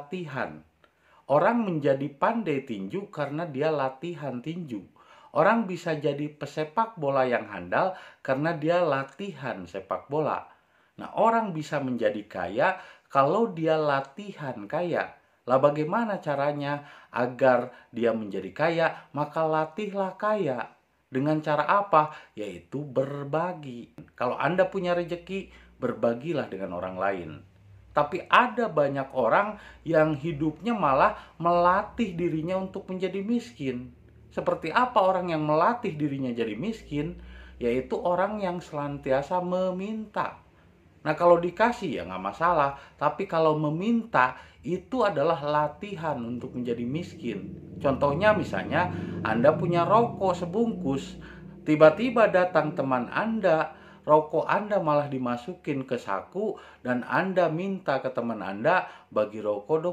latihan. Orang menjadi pandai tinju karena dia latihan tinju. Orang bisa jadi pesepak bola yang handal karena dia latihan sepak bola. Nah, orang bisa menjadi kaya kalau dia latihan kaya. Lah bagaimana caranya agar dia menjadi kaya? Maka latihlah kaya. Dengan cara apa? Yaitu berbagi. Kalau Anda punya rejeki, berbagilah dengan orang lain. Tapi ada banyak orang yang hidupnya malah melatih dirinya untuk menjadi miskin. Seperti apa orang yang melatih dirinya jadi miskin? Yaitu orang yang selantiasa meminta. Nah kalau dikasih ya nggak masalah, tapi kalau meminta itu adalah latihan untuk menjadi miskin. Contohnya misalnya Anda punya rokok sebungkus, tiba-tiba datang teman Anda rokok Anda malah dimasukin ke saku dan Anda minta ke teman Anda bagi rokok dong